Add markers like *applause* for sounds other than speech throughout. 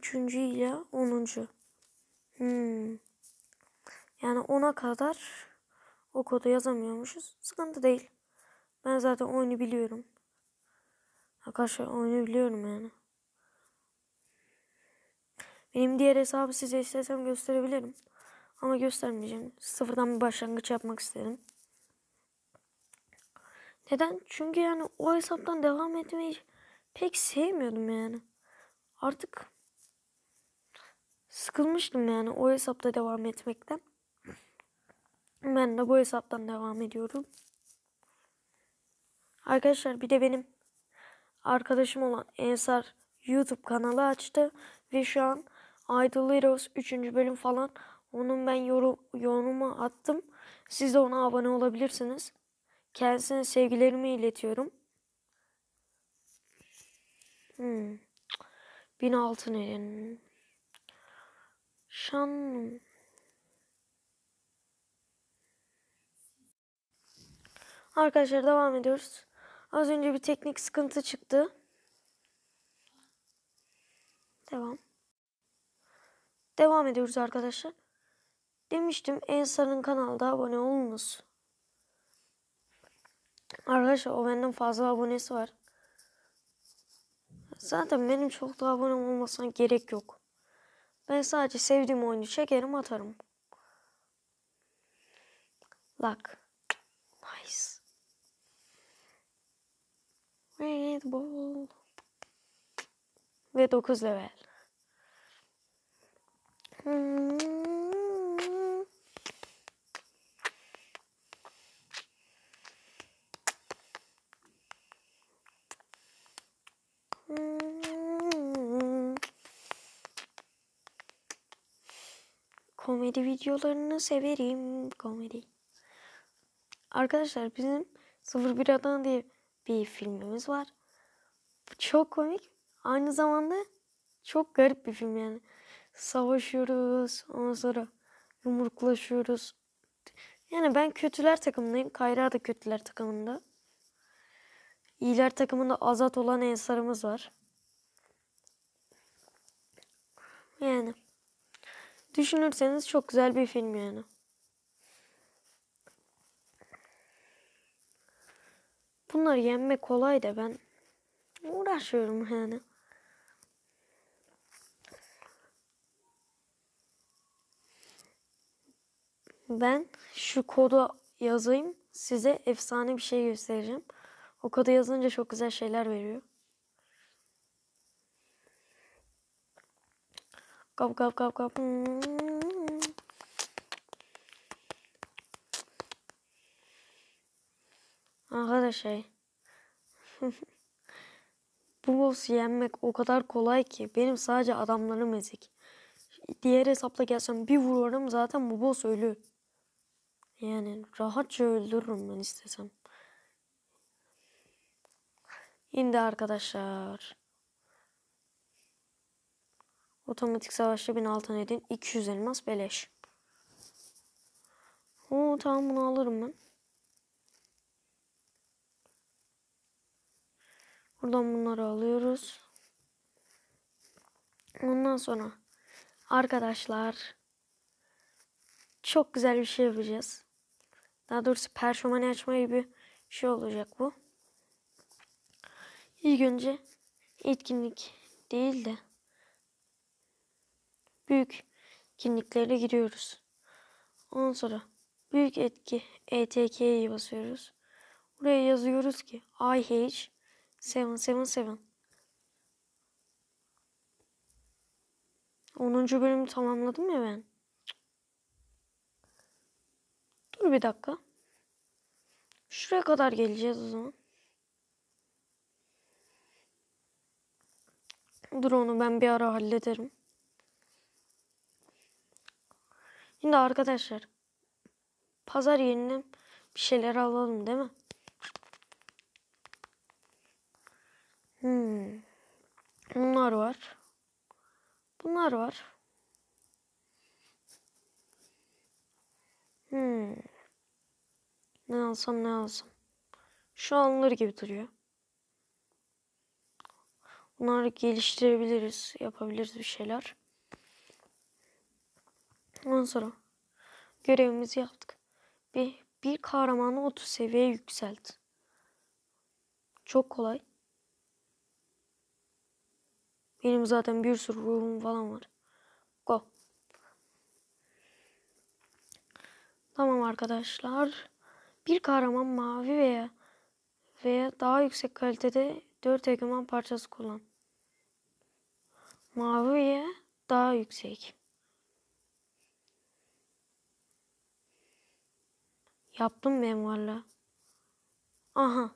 üçüncü ile onuncu. Hmm. Yani ona kadar o kodu yazamıyormuşuz. Sıkıntı değil. Ben zaten oyunu biliyorum. Arkadaşlar oyunu biliyorum yani. Benim diğer hesabı size istesem gösterebilirim. Ama göstermeyeceğim. Sıfırdan bir başlangıç yapmak isterim. Neden? Çünkü yani o hesaptan devam etmeyi pek sevmiyordum yani. Artık sıkılmıştım yani o hesapta devam etmekten. Ben de bu hesaptan devam ediyorum. Arkadaşlar bir de benim arkadaşım olan Ensar YouTube kanalı açtı ve şu an Idol Heroes 3. bölüm falan onun ben yorum, yorumu attım. Siz de ona abone olabilirsiniz. Kendisine sevgilerimi iletiyorum. Hmm. 1006 nerenin? Şanlım. Arkadaşlar devam ediyoruz. Az önce bir teknik sıkıntı çıktı. Devam. Devam ediyoruz arkadaşlar. Demiştim Ensar'ın kanalda abone olunuz. Arkadaşlar o benden fazla abonesi var. Zaten benim çok da abone olmasına gerek yok. Ben sadece sevdiğim oyunu çekerim atarım. Luck. Nice. Red ball. Ve 9 level. Hmm. komedi videolarını severim. Komedi. Arkadaşlar bizim 01 Adana diye bir filmimiz var. Çok komik. Aynı zamanda çok garip bir film yani. Savaşıyoruz. Ondan sonra yumruklaşıyoruz. Yani ben kötüler takımındayım. Kayra da kötüler takımında. İyiler takımında azat olan ensarımız var. Yani düşünürseniz çok güzel bir film yani. Bunları yenmek kolay da ben uğraşıyorum yani. Ben şu kodu yazayım. Size efsane bir şey göstereceğim. O kodu yazınca çok güzel şeyler veriyor. Kap kap kap kap. Arkadaşlar. *laughs* Bu boss'u yenmek o kadar kolay ki benim sadece adamlarım ezik. Diğer hesapla gelsem bir vururum zaten bu boss ölür. Yani rahatça öldürürüm ben istesem. Şimdi arkadaşlar. Otomatik savaşta bin altın edin. 200 elmas beleş. Oo tamam bunu alırım ben. Buradan bunları alıyoruz. Ondan sonra arkadaşlar çok güzel bir şey yapacağız. Daha doğrusu perşomani açmayı bir şey olacak bu. İlk önce etkinlik değil de büyük kimliklerle giriyoruz. Ondan sonra büyük etki ETK'ye basıyoruz. Buraya yazıyoruz ki IH777. 10. bölümü tamamladım ya ben. Dur bir dakika. Şuraya kadar geleceğiz o zaman. Dur onu ben bir ara hallederim. Şimdi arkadaşlar pazar yerinden bir şeyler alalım değil mi? Hmm. Bunlar var. Bunlar var. Hmm. Ne alsam ne alsam. Şu alınır gibi duruyor. Bunları geliştirebiliriz. Yapabiliriz bir şeyler. Ondan sonra görevimizi yaptık. Bir, bir kahramanı 30 seviyeye yükseldi. Çok kolay. Benim zaten bir sürü ruhum falan var. Go. Tamam arkadaşlar. Bir kahraman mavi veya veya daha yüksek kalitede 4 ekipman parçası kullan. Mavi veya daha yüksek. Yaptım ben valla. Aha.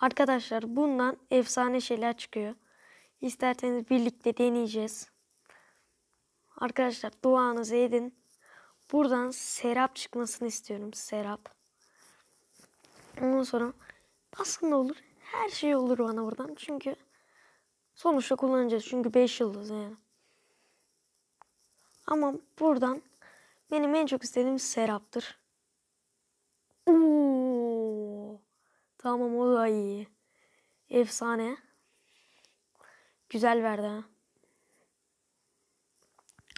Arkadaşlar bundan efsane şeyler çıkıyor. İsterseniz birlikte deneyeceğiz. Arkadaşlar duanızı edin. Buradan serap çıkmasını istiyorum. Serap. Ondan sonra aslında olur. Her şey olur bana buradan. Çünkü sonuçta kullanacağız. Çünkü 5 yıldız yani. Ama buradan benim en çok istediğim seraptır. Oo. Tamam o da iyi. Efsane. Güzel verdi ha.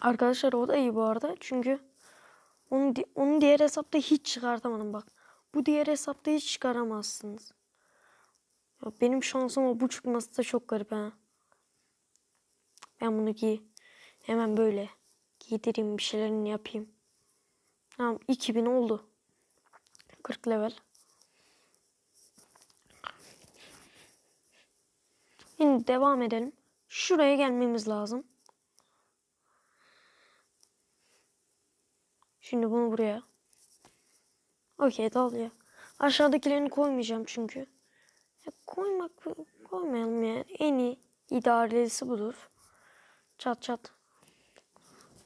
Arkadaşlar o da iyi bu arada. Çünkü onu, onu diğer hesapta hiç çıkartamadım bak. Bu diğer hesapta hiç çıkaramazsınız. Ya benim şansım o bu çıkması da çok garip ha. Ben bunu giy. Hemen böyle giydireyim bir şeylerini yapayım. Tamam 2000 oldu. 40 level. Şimdi devam edelim. Şuraya gelmemiz lazım. Şimdi bunu buraya. Okey doluyor. Aşağıdakilerini koymayacağım çünkü. Ya koymak koymayalım yani. En iyi idarelisi budur. Çat çat.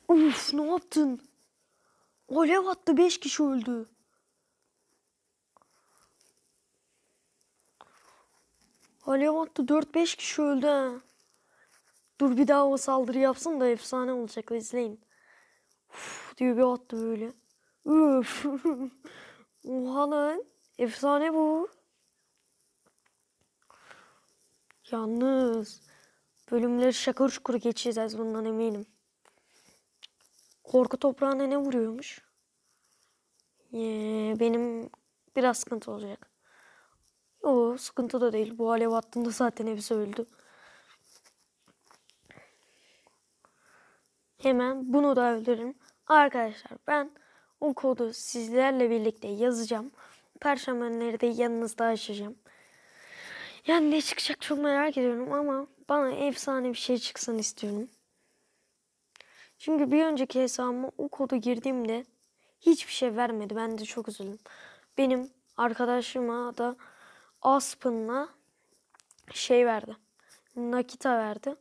Uf ne yaptın? Alev attı 5 kişi öldü. Alevant'ta 4-5 kişi öldü ha. Dur bir daha o saldırı yapsın da efsane olacak izleyin. Uf, diyor bir attı böyle. Uf, *laughs* Oha lan. Efsane bu. Yalnız bölümleri şakır şukur geçeceğiz bundan eminim. Korku toprağına ne vuruyormuş? Ee, benim biraz sıkıntı olacak. O sıkıntı da değil. Bu alev attığında zaten hepsi öldü. Hemen bunu da öldürürüm. Arkadaşlar ben o kodu sizlerle birlikte yazacağım. Perşembe de yanınızda açacağım. Yani ne çıkacak çok merak ediyorum ama bana efsane bir şey çıksın istiyorum. Çünkü bir önceki hesabıma o kodu girdiğimde hiçbir şey vermedi. Ben de çok üzüldüm. Benim arkadaşıma da Aspen'la şey verdi. Nakita verdi.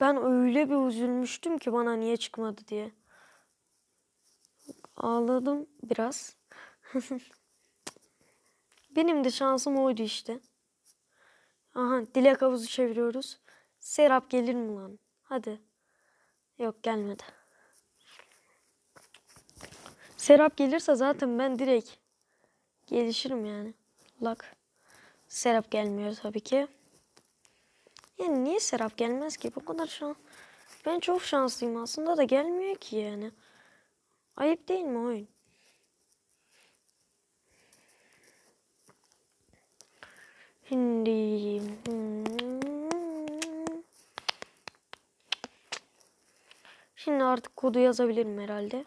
Ben öyle bir üzülmüştüm ki bana niye çıkmadı diye. Ağladım biraz. *laughs* Benim de şansım oydu işte. Aha dilek havuzu çeviriyoruz. Serap gelir mi lan? Hadi. Yok gelmedi. Serap gelirse zaten ben direkt gelişirim yani. Luck. Serap gelmiyor tabii ki. Yani niye Serap gelmez ki? Bu kadar şans... Ben çok şanslıyım aslında da gelmiyor ki yani. Ayıp değil mi oyun? Hindi. Şimdi artık kodu yazabilirim herhalde.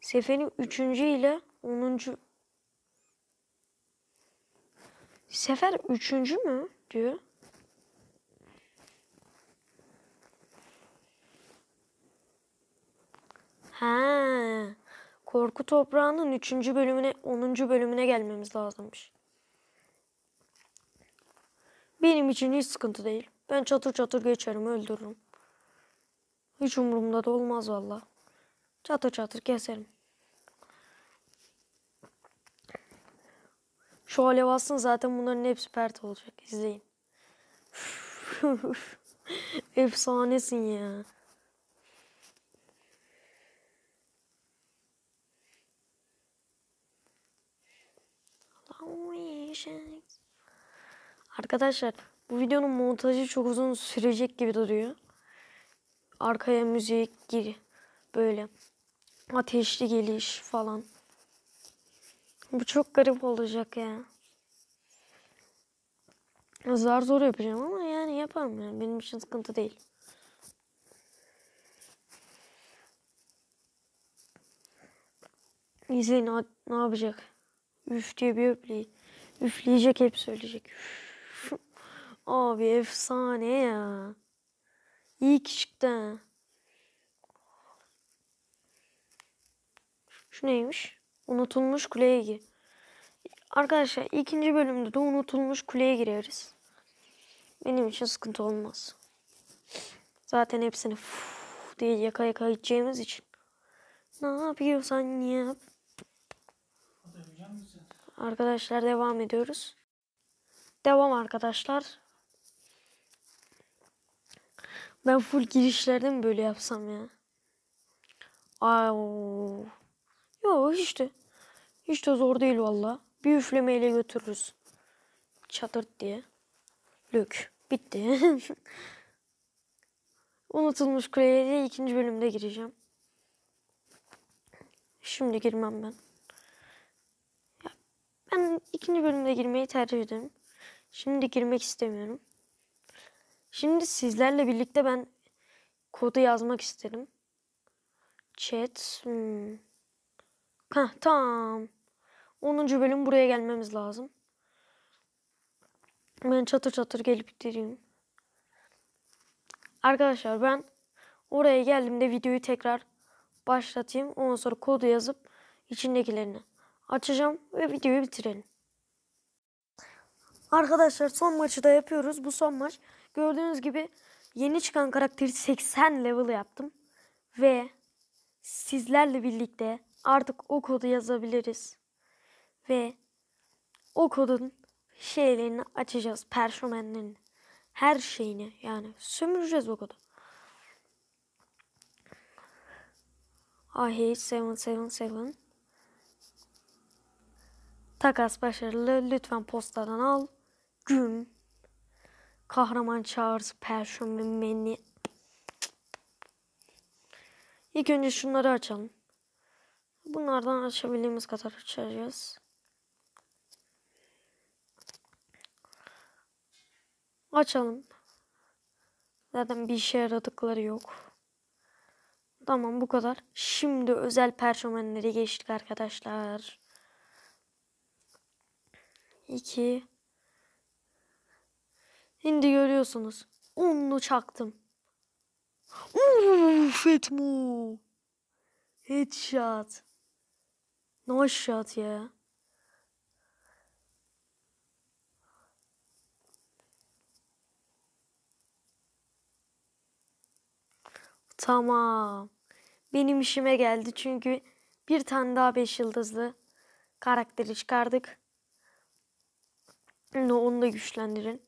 Seferin 3. ile 10. Sefer 3. mü diyor. Ha. Korku Toprağı'nın 3. bölümüne 10. bölümüne gelmemiz lazımmış. Benim için hiç sıkıntı değil. Ben çatır çatır geçerim, öldürürüm. Hiç umurumda da olmaz vallahi. Çatır çatır keselim. Şu alev alsın zaten bunların hepsi pert olacak. İzleyin. *laughs* Efsanesin ya. Arkadaşlar bu videonun montajı çok uzun sürecek gibi duruyor. Arkaya müzik giri. Böyle ateşli geliş falan. Bu çok garip olacak ya. Zar zor yapacağım ama yani yaparım yani. Benim için sıkıntı değil. İzleyin ne, ne yapacak. Üf diye bir öpley. Üfleyecek hep söyleyecek. Abi efsane ya. İyi ki çıktı. Şu neymiş? Unutulmuş kuleye gir. Arkadaşlar ikinci bölümde de unutulmuş kuleye gireriz. Benim için sıkıntı olmaz. Zaten hepsini diye yaka yaka gideceğimiz için. Ne yapıyorsan yap. Arkadaşlar devam ediyoruz. Devam arkadaşlar. Ben full girişlerde mi böyle yapsam ya? Ay. Yok hiç de. Hiç de zor değil valla. Bir üflemeyle götürürüz. Çatırt diye. Lük. Bitti. *laughs* Unutulmuş kuleye ikinci bölümde gireceğim. Şimdi girmem ben. Ya, ben ikinci bölümde girmeyi tercih ederim. Şimdi girmek istemiyorum. Şimdi sizlerle birlikte ben kodu yazmak isterim. Chat. Hmm. Heh, tamam. 10. bölüm buraya gelmemiz lazım. Ben çatır çatır gelip bitireyim. Arkadaşlar ben oraya geldim de videoyu tekrar başlatayım. Ondan sonra kodu yazıp içindekilerini açacağım ve videoyu bitirelim. Arkadaşlar son maçı da yapıyoruz. Bu son maç. Gördüğünüz gibi yeni çıkan karakteri 80 level yaptım. Ve sizlerle birlikte artık o kodu yazabiliriz. Ve o kodun şeylerini açacağız. Perşomenlerini. Her şeyini yani sömüreceğiz o kodu. I hate 777. Takas başarılı. Lütfen postadan al. Gün. Kahraman çağrısı perşembe meni. İlk önce şunları açalım. Bunlardan açabildiğimiz kadar açacağız. Açalım. Zaten bir işe yaradıkları yok. Tamam bu kadar. Şimdi özel perşomenleri geçtik arkadaşlar. 2 Şimdi görüyorsunuz. Unlu çaktım. Uuu Fetmu. Headshot. No shot ya. Tamam. Benim işime geldi çünkü bir tane daha 5 yıldızlı karakteri çıkardık. Şimdi onu da güçlendirin.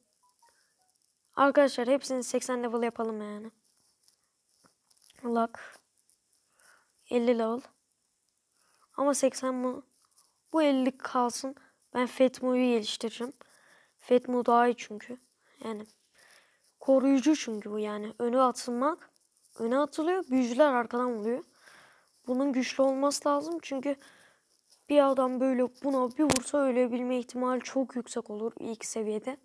Arkadaşlar hepsini 80 level yapalım yani. Lock. 50 level. Ama 80 mu bu 50 kalsın. Ben Fetmo'yu geliştiririm. Fetmo daha iyi çünkü. Yani koruyucu çünkü bu yani. Öne atılmak. Öne atılıyor. Büyücüler arkadan vuruyor. Bunun güçlü olması lazım. Çünkü bir adam böyle buna bir vursa ölebilme ihtimali çok yüksek olur ilk seviyede.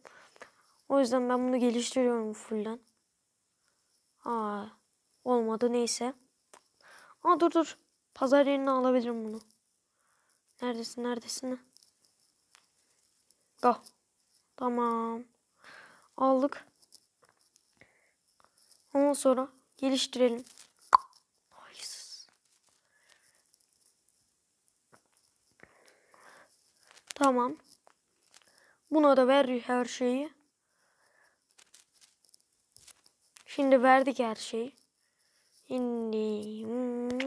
O yüzden ben bunu geliştiriyorum fullden. Aa, olmadı neyse. Aa dur dur. Pazar yerine alabilirim bunu. Neredesin neredesin? Go. Tamam. Aldık. Ondan sonra geliştirelim. Hayırsız. Tamam. Buna da ver her şeyi. Şimdi verdik her şeyi. Şimdi... Hmm.